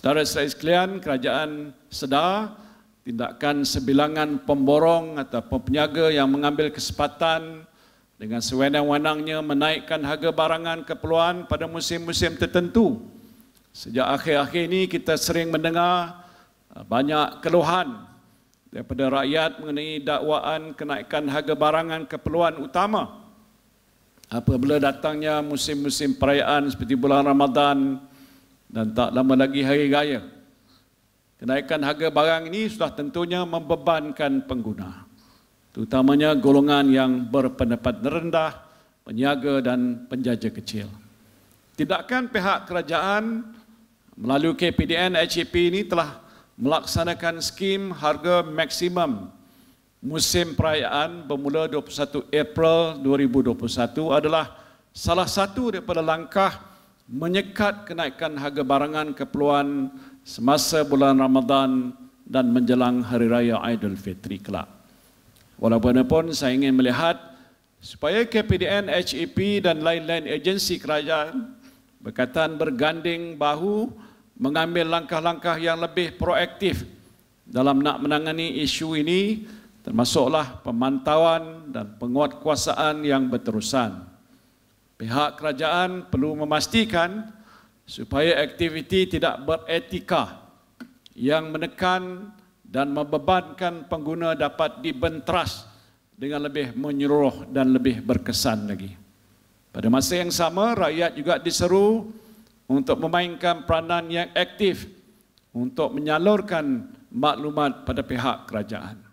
Saudara-saudara sekalian, kerajaan sedar tindakan sebilangan pemborong atau pepenjaga yang mengambil kesempatan dengan sewenang-wenangnya menaikkan harga barangan keperluan pada musim-musim tertentu. Sejak akhir-akhir ini kita sering mendengar uh, banyak keluhan daripada rakyat mengenai dakwaan kenaikan harga barangan keperluan utama. Apabila datangnya musim-musim perayaan seperti bulan Ramadan, dan tak lama lagi hari raya. Kenaikan harga barang ini sudah tentunya membebankan pengguna, terutamanya golongan yang berpendapat rendah, peniaga dan penjaja kecil. Tindakan pihak kerajaan melalui KPDN HEP ini telah melaksanakan skim harga maksimum musim perayaan bermula 21 April 2021 adalah salah satu daripada langkah menyekat kenaikan harga barangan keperluan semasa bulan Ramadan dan menjelang Hari Raya Aidilfitri kelak. Walaupun saya ingin melihat supaya KPDN, HEP dan lain-lain agensi kerajaan berkaitan berganding bahu mengambil langkah-langkah yang lebih proaktif dalam nak menangani isu ini termasuklah pemantauan dan penguatkuasaan yang berterusan. Pihak kerajaan perlu memastikan supaya aktiviti tidak beretika yang menekan dan membebankan pengguna dapat dibenteras dengan lebih menyeruh dan lebih berkesan lagi. Pada masa yang sama, rakyat juga diseru untuk memainkan peranan yang aktif untuk menyalurkan maklumat pada pihak kerajaan.